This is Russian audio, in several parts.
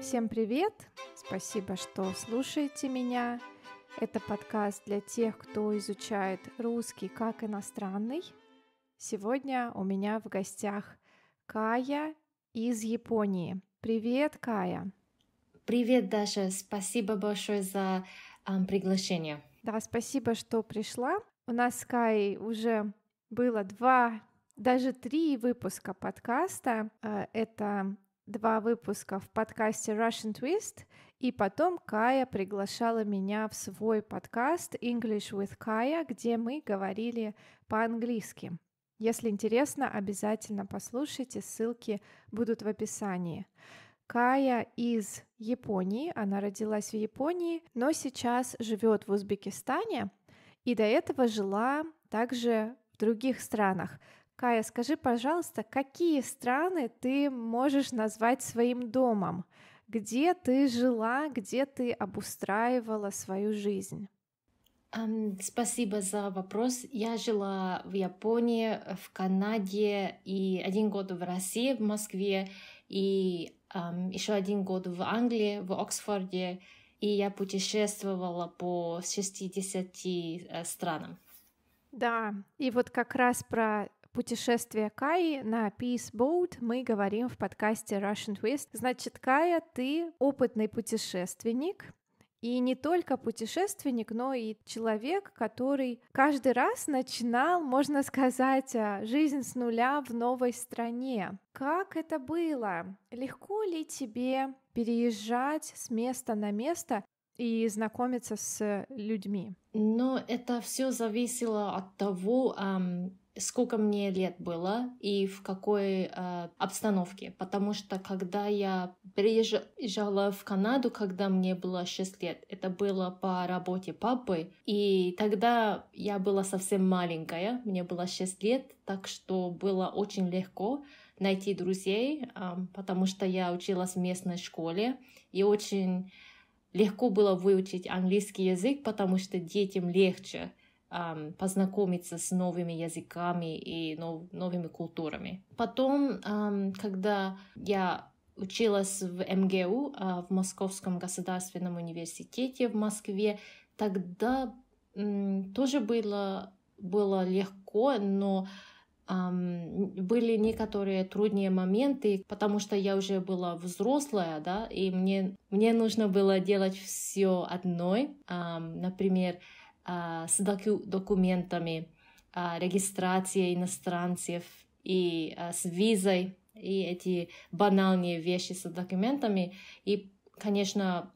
Всем привет! Спасибо, что слушаете меня. Это подкаст для тех, кто изучает русский как иностранный. Сегодня у меня в гостях Кая из Японии. Привет, Кая! Привет, Даша! Спасибо большое за um, приглашение. Да, спасибо, что пришла. У нас с Каей уже было два даже три выпуска подкаста. А, это два выпуска в подкасте Russian Twist, и потом Кая приглашала меня в свой подкаст English with Kaya, где мы говорили по-английски. Если интересно, обязательно послушайте, ссылки будут в описании. Кая из Японии, она родилась в Японии, но сейчас живет в Узбекистане и до этого жила также в других странах. Кая, скажи, пожалуйста, какие страны ты можешь назвать своим домом? Где ты жила, где ты обустраивала свою жизнь? Um, спасибо за вопрос. Я жила в Японии, э, в Канаде и один год в России, в Москве, и um, еще один год в Англии, в Оксфорде, и я путешествовала по 60 э, странам. Да, и вот как раз про путешествие Каи на Peace Boat мы говорим в подкасте Russian Twist. Значит, Кая, ты опытный путешественник, и не только путешественник, но и человек, который каждый раз начинал, можно сказать, а, жизнь с нуля в новой стране. Как это было? Легко ли тебе переезжать с места на место и знакомиться с людьми? Но ну, это все зависело от того, эм, сколько мне лет было и в какой э, обстановке. Потому что когда я приезжала в Канаду, когда мне было 6 лет, это было по работе папы. И тогда я была совсем маленькая, мне было 6 лет, так что было очень легко найти друзей, э, потому что я училась в местной школе и очень легко было выучить английский язык, потому что детям легче познакомиться с новыми языками и нов, новыми культурами. Потом, когда я училась в МГУ, а, в Московском государственном университете в Москве, тогда тоже было, было легко, но были некоторые трудные моменты, потому что я уже была взрослая, да, и мне, мне нужно было делать все одной. например, а, с документами, а, регистрации иностранцев и а, с визой, и эти банальные вещи с документами. И, конечно,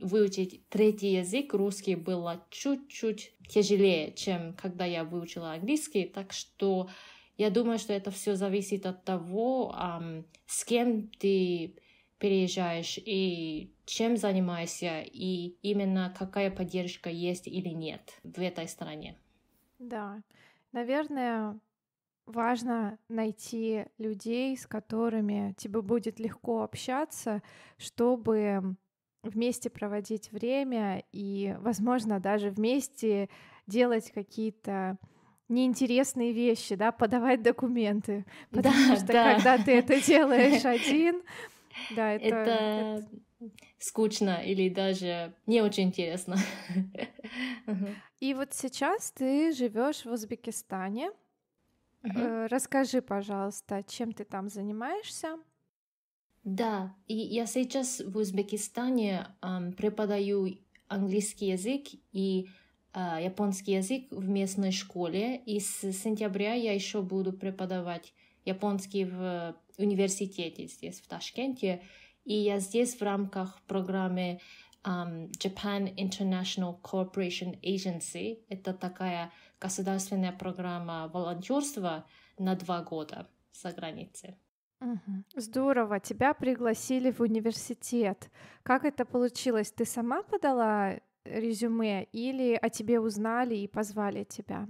выучить третий язык, русский, было чуть-чуть тяжелее, чем когда я выучила английский. Так что я думаю, что это все зависит от того, с кем ты переезжаешь и чем занимаешься, и именно какая поддержка есть или нет в этой стране. Да, наверное, важно найти людей, с которыми тебе будет легко общаться, чтобы вместе проводить время и, возможно, даже вместе делать какие-то неинтересные вещи, да, подавать документы, потому да, что да. когда ты это делаешь один, да, это... это скучно или даже не очень интересно. И вот сейчас ты живешь в Узбекистане. uh Расскажи, пожалуйста, чем ты там занимаешься? Да, и я сейчас в Узбекистане um, преподаю английский язык и uh, японский язык в местной школе, и с сентября я еще буду преподавать японский в университете здесь, в Ташкенте. И я здесь в рамках программы um, Japan International Cooperation Agency. Это такая государственная программа волонтерства на два года за границей. Здорово, тебя пригласили в университет. Как это получилось? Ты сама подала резюме или о тебе узнали и позвали тебя?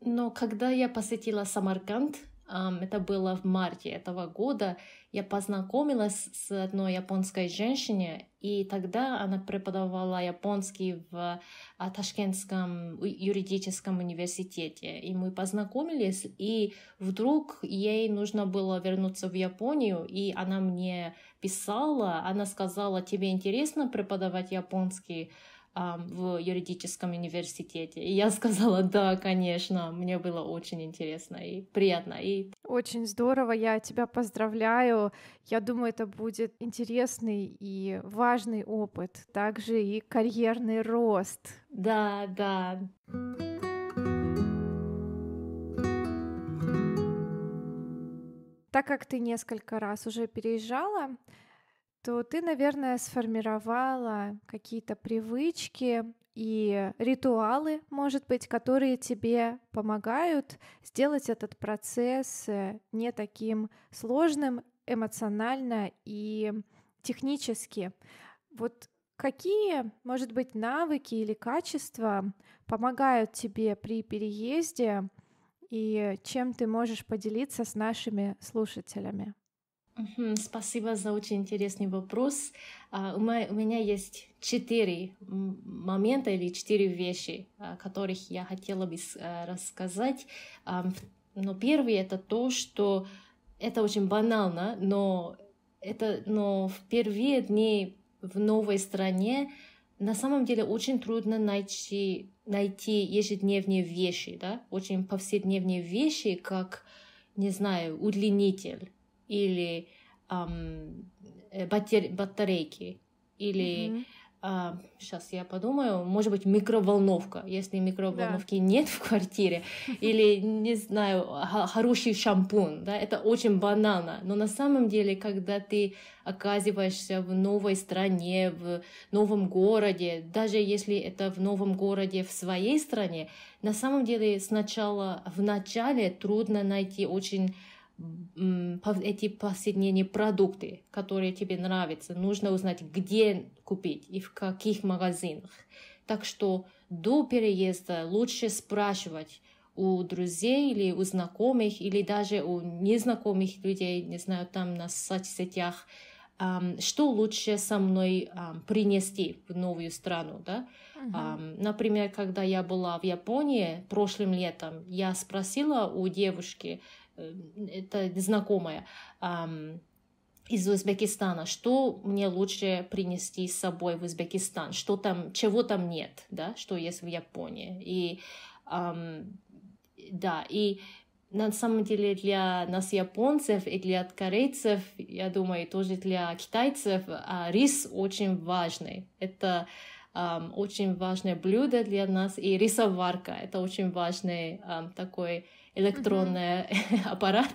Но когда я посетила Самарканд, это было в марте этого года, я познакомилась с одной японской женщиной, и тогда она преподавала японский в а, Ташкентском юридическом университете. И мы познакомились, и вдруг ей нужно было вернуться в Японию, и она мне писала, она сказала, тебе интересно преподавать японский? в юридическом университете. И я сказала, да, конечно, мне было очень интересно и приятно. И... Очень здорово, я тебя поздравляю. Я думаю, это будет интересный и важный опыт, также и карьерный рост. Да, да. Так как ты несколько раз уже переезжала, что ты, наверное, сформировала какие-то привычки и ритуалы, может быть, которые тебе помогают сделать этот процесс э, не таким сложным эмоционально и технически. Вот какие, может быть, навыки или качества помогают тебе при переезде и чем ты можешь поделиться с нашими слушателями? Спасибо за очень интересный вопрос. А, у меня есть четыре момента или четыре вещи, о а, которых я хотела бы а, рассказать. Но первый это то, что это очень банально, но это, но в первые дни в новой стране на самом деле очень трудно найти, найти ежедневные вещи, да, очень повседневные вещи, как, не знаю, удлинитель или эм, батарейки, или mm-hmm. А, сейчас я подумаю, может быть, микроволновка, если микроволновки да. нет в квартире, или, не знаю, хороший шампунь, да, это очень банально, но на самом деле, когда ты оказываешься в новой стране, в новом городе, даже если это в новом городе в своей стране, на самом деле сначала, в начале трудно найти очень эти повседневные продукты, которые тебе нравятся. Нужно узнать, где купить и в каких магазинах. Так что до переезда лучше спрашивать у друзей или у знакомых, или даже у незнакомых людей, не знаю, там на соцсетях, что лучше со мной принести в новую страну, да? Uh-huh. например, когда я была в Японии прошлым летом, я спросила у девушки, Эм, это знакомая из Узбекистана, что мне лучше принести с собой в Узбекистан, что там, чего там нет, да, что есть в Японии. И эм, да, и на самом деле для нас японцев и для корейцев, я думаю, тоже для китайцев а, рис очень важный. Это эм, очень важное блюдо для нас и рисоварка. Это очень важный эм, такой электронный mm-hmm. аппарат,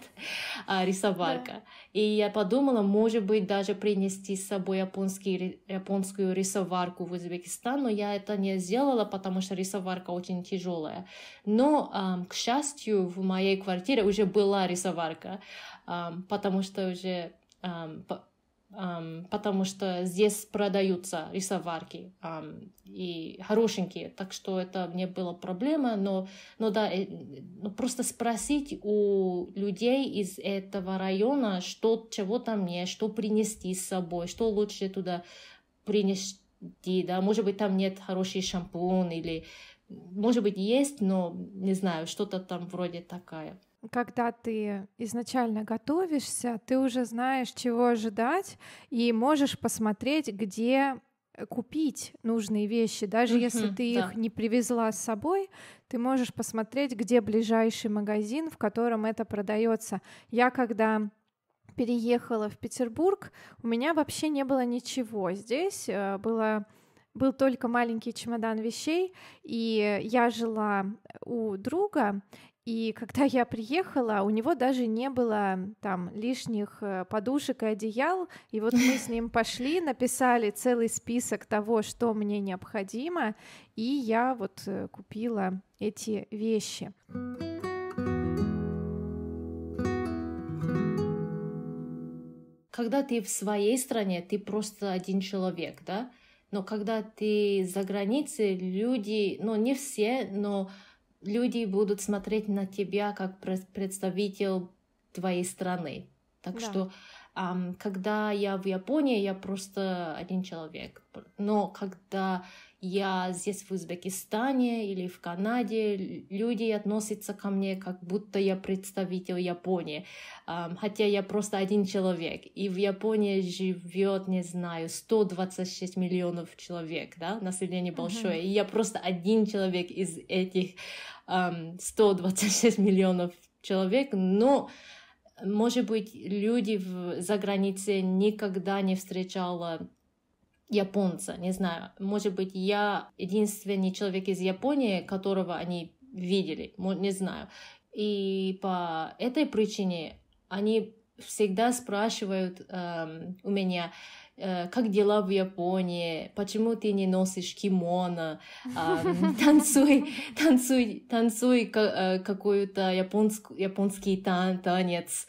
а, рисоварка. Yeah. И я подумала, может быть, даже принести с собой японский, японскую рисоварку в Узбекистан, но я это не сделала, потому что рисоварка очень тяжелая. Но, а, к счастью, в моей квартире уже была рисоварка, а, потому что уже Um, потому что здесь продаются рисоварки um, и хорошенькие, так что это не было проблема, но, но да, э, ну, просто спросить у людей из этого района, что, чего там нет, что принести с собой, что лучше туда принести, да, может быть, там нет хороший шампунь или, может быть, есть, но не знаю, что-то там вроде такая когда ты изначально готовишься, ты уже знаешь, чего ожидать, и можешь посмотреть, где э, купить нужные вещи, даже uh-huh, если ты да. их не привезла с собой, ты можешь посмотреть, где ближайший магазин, в котором это продается. Я когда переехала в Петербург, у меня вообще не было ничего. Здесь э, было был только маленький чемодан вещей, и я жила у друга, и когда я приехала, у него даже не было там лишних э, подушек и одеял. И вот мы с ним пошли, написали целый список того, что мне необходимо, и я вот э, купила эти вещи. Когда ты в своей стране, ты просто один человек, да? Но когда ты за границей, люди, ну не все, но люди будут смотреть на тебя как представитель твоей страны. Так да. что когда я в Японии, я просто один человек. Но когда я здесь в Узбекистане или в Канаде, люди относятся ко мне как будто я представитель Японии, хотя я просто один человек. И в Японии живет, не знаю, 126 миллионов человек, да, население большое. Uh-huh. И я просто один человек из этих 126 миллионов человек, но может быть, люди в, за границей никогда не встречала японца, не знаю. Может быть, я единственный человек из Японии, которого они видели, не знаю. И по этой причине они всегда спрашивают эм, у меня, Э, как дела в Японии, почему ты не носишь кимоно, а, танцуй, танцуй, танцуй э, какую то японский тан танец,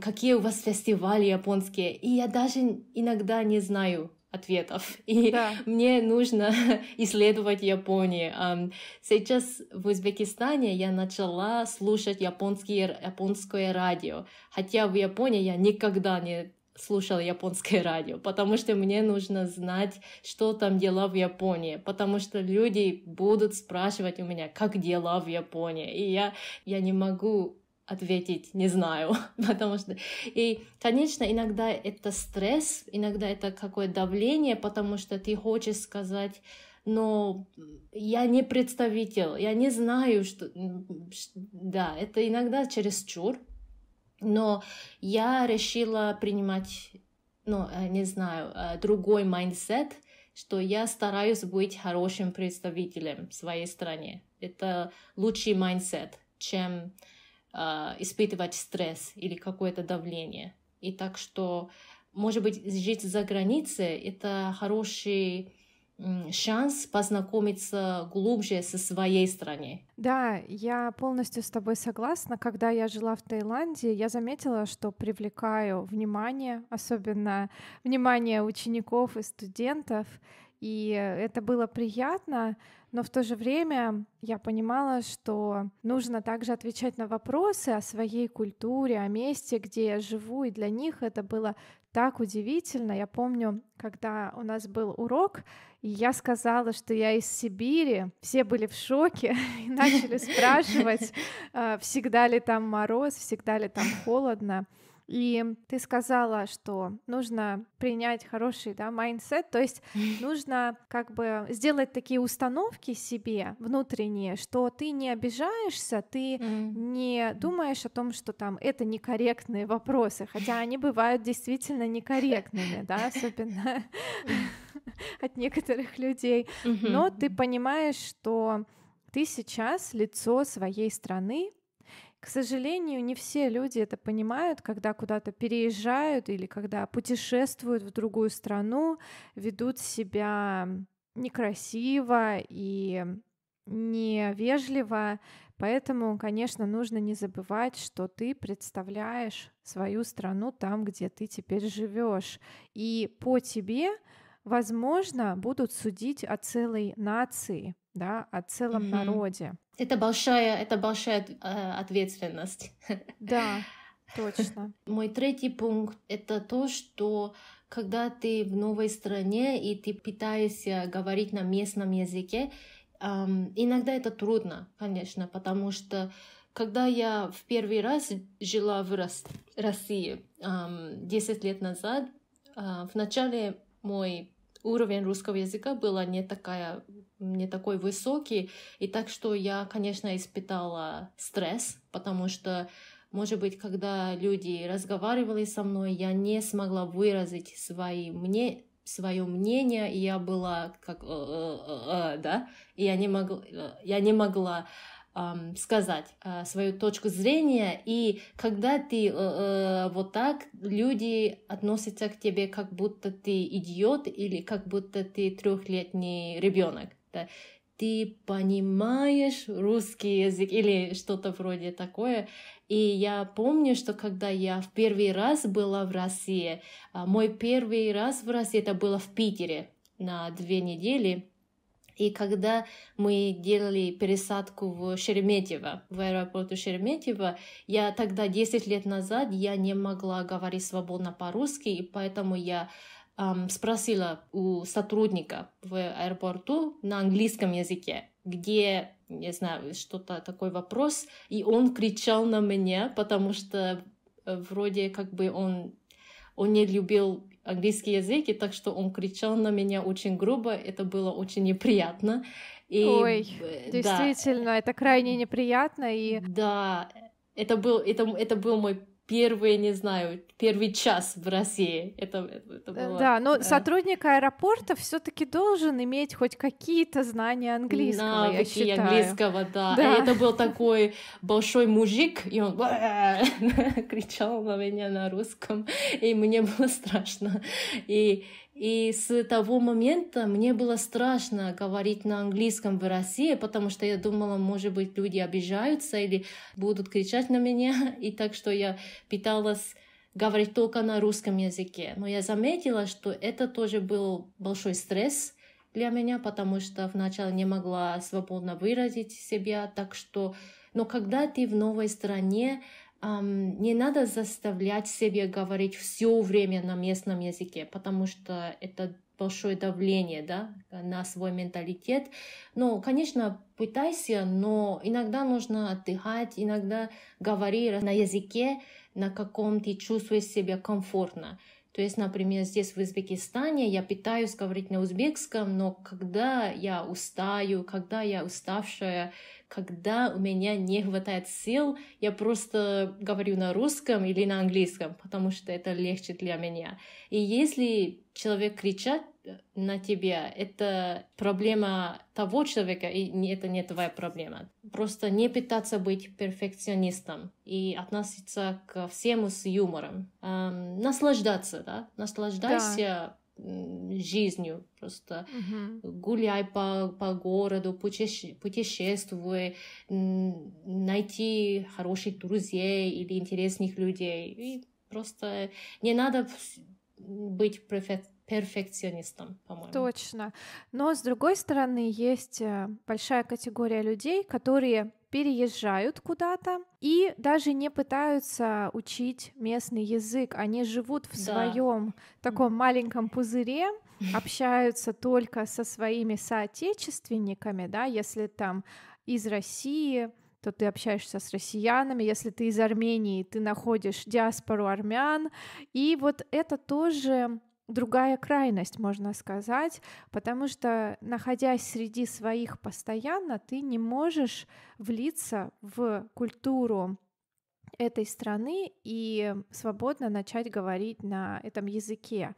какие у вас фестивали японские. И я даже иногда не знаю, ответов. И да. мне нужно исследовать Японию. Сейчас в Узбекистане я начала слушать японские, японское радио, хотя в Японии я никогда не слушал японское радио, потому что мне нужно знать, что там дела в Японии, потому что люди будут спрашивать у меня, как дела в Японии, и я, я не могу ответить не знаю, потому что... И, конечно, иногда это стресс, иногда это какое-то давление, потому что ты хочешь сказать, но я не представитель, я не знаю, что... Да, это иногда через чур, но я решила принимать, ну, э, не знаю, э, другой майндсет, что я стараюсь быть хорошим представителем своей стране. Это лучший майндсет, чем э, испытывать стресс или какое-то давление. И так что, может быть, жить за границей — это хороший шанс познакомиться глубже со своей страной. Да, я полностью с тобой согласна. Когда я жила в Таиланде, я заметила, что привлекаю внимание, особенно внимание учеников и студентов. И это было приятно, но в то же время я понимала, что нужно также отвечать на вопросы о своей культуре, о месте, где я живу, и для них это было так удивительно. Я помню, когда у нас был урок, я сказала, что я из Сибири. Все были в шоке и начали спрашивать, а, всегда ли там мороз, всегда ли там холодно. И ты сказала, что нужно принять хороший, да, майндсет, то есть нужно как бы сделать такие установки себе внутренние, что ты не обижаешься, ты не думаешь о том, что там это некорректные вопросы, хотя они бывают действительно некорректными, да, особенно от некоторых людей, mm но ты понимаешь, что ты сейчас лицо своей страны. К сожалению, не все люди это понимают, когда куда-то переезжают или когда путешествуют в другую страну, ведут себя некрасиво и невежливо. Поэтому, конечно, нужно не забывать, что ты представляешь свою страну там, где ты теперь живешь. И по тебе возможно, будут судить о целой нации, да, о целом mm-hmm. народе. Это большая, это большая а, ответственность. Да, точно. Мой третий пункт — это то, что когда ты в новой стране и ты пытаешься говорить на местном языке, Um, иногда это трудно, конечно, потому что когда я в первый раз жила в Рос- России um, 10 лет назад, uh, в начале мой уровень русского языка был а, не, такая, не такой высокий. И так что я, конечно, испытала стресс, потому что, может быть, когда люди разговаривали со мной, я не смогла выразить свои мне свое мнение, и я была как э, э, э, да, и я не могла, я не могла сказать э, свою точку зрения, и когда ты э, э, вот так, люди относятся к тебе как будто ты идиот или как будто ты трехлетний ребенок. Да? Ты понимаешь русский язык или что-то вроде такое. И я помню, что когда я в первый раз была в России, а, мой первый раз в России это было в Питере на две недели и когда мы делали пересадку в Шереметьево, в аэропорту Шереметьево, я тогда 10 лет назад я не могла говорить свободно по-русски, и поэтому я эм, спросила у сотрудника в аэропорту на английском языке, где, не знаю, что-то такой вопрос, и он кричал на меня, потому что э, вроде как бы он он не любил английский язык, и так что он кричал на меня очень грубо, это было очень неприятно. И, Ой, э, да, действительно, это крайне неприятно и. Да, это был это это был мой первые, не знаю, первый час в России. Это, это э, было, да, но да. сотрудник аэропорта все-таки должен иметь хоть какие-то знания английского, Навыки я считаю. английского, да. да. И это был такой большой мужик, и он кричал на меня на русском, и мне было страшно. И и с того момента мне было страшно говорить на английском в России, потому что я думала, может быть, люди обижаются или будут кричать на меня. И так что я пыталась говорить только на русском языке. Но я заметила, что это тоже был большой стресс для меня, потому что вначале не могла свободно выразить себя. Так что, но когда ты в новой стране, эм, не надо заставлять себе говорить все время на местном языке, потому что это большое давление да, на свой менталитет. Ну, конечно, пытайся, но иногда нужно отдыхать, иногда говори на языке, на каком ты чувствуешь себя комфортно. То есть, например, здесь в Узбекистане я пытаюсь говорить на узбекском, но когда я устаю, когда я уставшая, когда у меня не хватает сил, я просто говорю на русском или на английском, потому что это легче для меня. И если человек кричит э, на тебя, это проблема того человека, и это не твоя проблема. Просто не пытаться быть перфекционистом и относиться ко всему с юмором. Эм, наслаждаться, да? Наслаждайся да жизнью. Просто uh-huh. гуляй по, по городу, путеше- путешествуй, найти хороших друзей или интересных людей. И просто не надо быть перфек- перфекционистом, по-моему. Точно. Но, с другой стороны, есть э, большая категория людей, которые переезжают куда-то и даже не пытаются учить местный язык. Они живут в да. своем таком маленьком пузыре, общаются только со своими соотечественниками, да, если там из России то ты общаешься с россиянами, если ты из Армении, ты находишь диаспору армян. И вот это тоже другая крайность, можно сказать, потому что, находясь среди своих постоянно, ты не можешь влиться в культуру этой страны и свободно начать говорить на этом языке.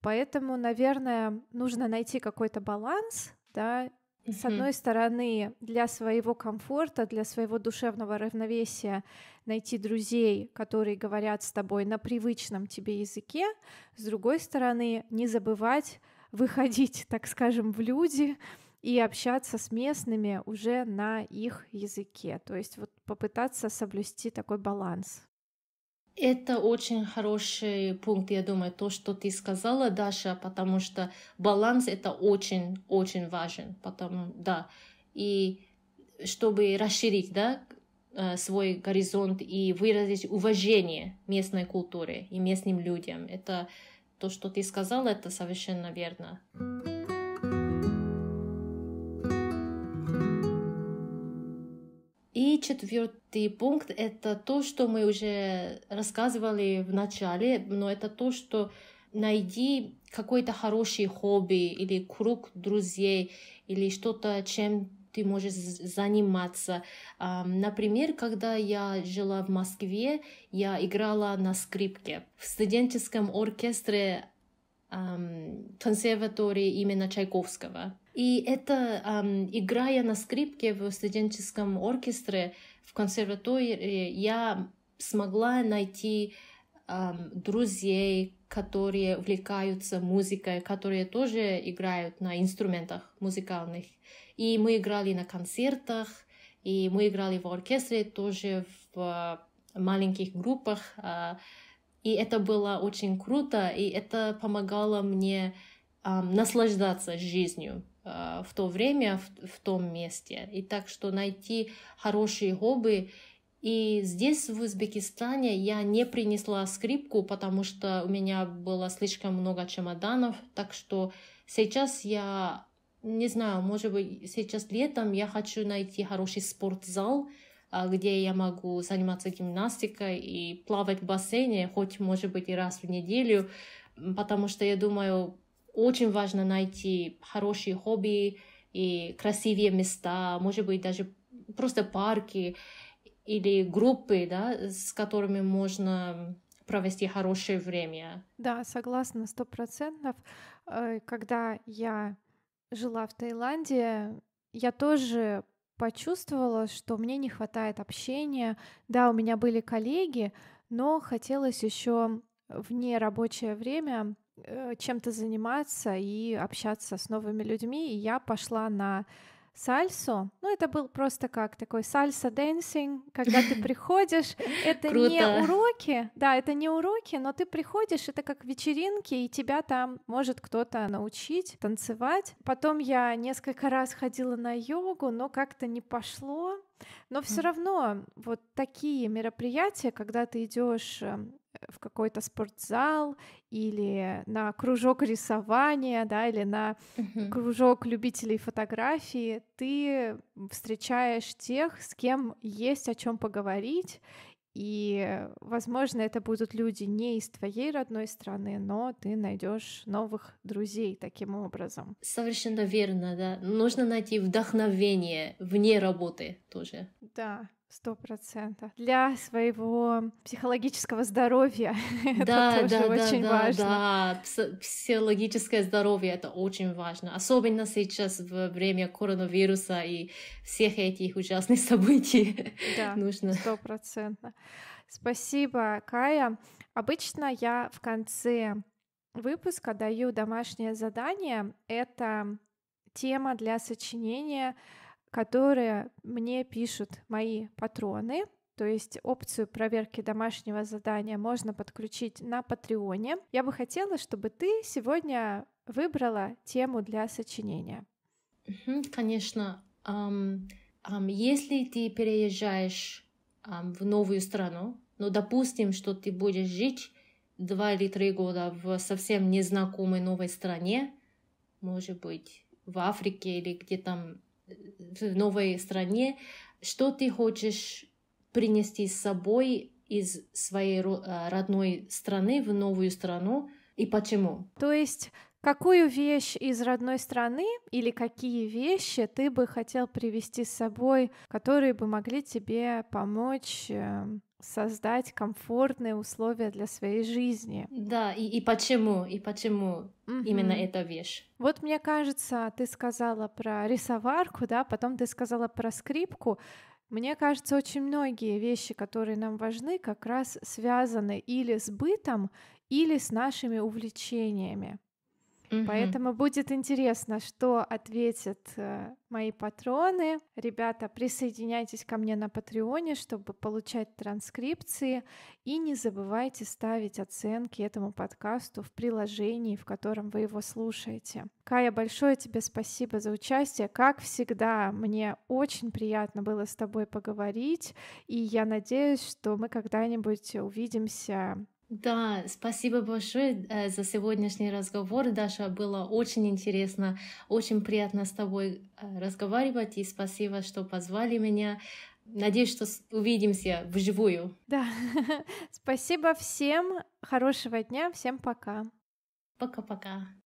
Поэтому, наверное, нужно найти какой-то баланс, да, Mm-hmm. С одной стороны, для своего комфорта, для своего душевного равновесия найти друзей, которые говорят с тобой на привычном тебе языке. С другой стороны, не забывать выходить, так скажем, в люди, и общаться с местными уже на их языке. То есть вот попытаться соблюсти такой баланс. Это очень хороший пункт, я думаю, то, что ты сказала, Даша, потому что баланс это очень-очень важен, потому да, и чтобы расширить, да, э, свой горизонт и выразить уважение местной культуре и местным людям. Это то, что ты сказала, это совершенно верно. Mm-hmm. четвертый пункт — это то, что мы уже рассказывали в начале, но это то, что найди какой то хороший хобби или круг друзей или что-то, чем ты можешь заниматься. А, например, когда я жила в Москве, я играла на скрипке. В студенческом оркестре консерватории именно Чайковского. И это, эм, играя на скрипке в студенческом оркестре в консерватории, я смогла найти эм, друзей, которые увлекаются музыкой, которые тоже играют на инструментах музыкальных. И мы играли на концертах, и мы играли в оркестре тоже в маленьких группах. А, и это было очень круто, и это помогало мне наслаждаться жизнью. Э, в то время, в, в том месте. И так что найти хорошие хобби. И здесь, в Узбекистане, я не принесла скрипку, потому что у меня было слишком много чемоданов. Так что сейчас я, не знаю, может быть, сейчас летом я хочу найти хороший спортзал, э, где я могу заниматься гимнастикой и плавать в бассейне, хоть, может быть, и раз в неделю, потому что я думаю, очень важно найти хорошие хобби и красивые места, может быть, даже просто парки или группы, да, с которыми можно провести хорошее время. Да, согласна, сто процентов. Э, когда я жила в Таиланде, я тоже почувствовала, что мне не хватает общения. Да, у меня были коллеги, но хотелось еще вне рабочее время Э, чем-то заниматься и общаться с новыми людьми. И я пошла на сальсу. Ну, это был просто как такой сальса dancing, когда ты приходишь, это Круто. не уроки, да, это не уроки, но ты приходишь, это как вечеринки, и тебя там может кто-то научить танцевать. Потом я несколько раз ходила на йогу, но как-то не пошло. Но все равно вот такие мероприятия, когда ты идешь эм, в какой-то спортзал или на кружок рисования, да, или на uh-huh. кружок любителей фотографии, ты встречаешь тех, с кем есть о чем поговорить, и, возможно, это будут люди не из твоей родной страны, но ты найдешь новых друзей таким образом. Совершенно верно, да. Нужно найти вдохновение вне работы тоже. Да. Сто процентов. Для своего психологического здоровья да, это тоже да, очень да, важно. Да, психологическое здоровье это очень важно, особенно сейчас в время коронавируса и всех этих ужасных событий. Да, нужно. Сто процентов. Спасибо, Кая. Обычно я в конце выпуска даю домашнее задание. Это тема для сочинения которые мне пишут мои патроны. То есть опцию проверки домашнего задания можно подключить на Патреоне. Я бы хотела, чтобы ты сегодня выбрала тему для сочинения. Конечно. Um, um, если ты переезжаешь um, в новую страну, но ну, допустим, что ты будешь жить два или три года в совсем незнакомой новой стране, может быть, в Африке или где там в новой стране, что ты хочешь принести с собой из своей э, родной страны в новую страну и почему. То есть Какую вещь из родной страны или какие вещи ты бы хотел привезти с собой, которые бы могли тебе помочь эм, создать комфортные условия для своей жизни. Да, и, и почему, и почему mm именно эта вещь. Вот мне кажется, ты сказала про рисоварку, да, потом ты сказала про скрипку. Мне кажется, очень многие вещи, которые нам важны, как раз связаны или с бытом, или с нашими увлечениями. Угу. Поэтому будет интересно, что ответят э, мои патроны. Ребята, присоединяйтесь ко мне на Патреоне, чтобы получать транскрипции. И не забывайте ставить оценки этому подкасту в приложении, в котором вы его слушаете. Кая, большое тебе спасибо за участие. Как всегда, мне очень приятно было с тобой поговорить. И я надеюсь, что мы когда-нибудь увидимся да, спасибо большое э, за сегодняшний разговор, Даша. Было очень интересно, очень приятно с тобой э, разговаривать, и спасибо, что позвали меня. Надеюсь, что увидимся вживую. Да, спасибо всем, хорошего дня, всем пока. Пока-пока.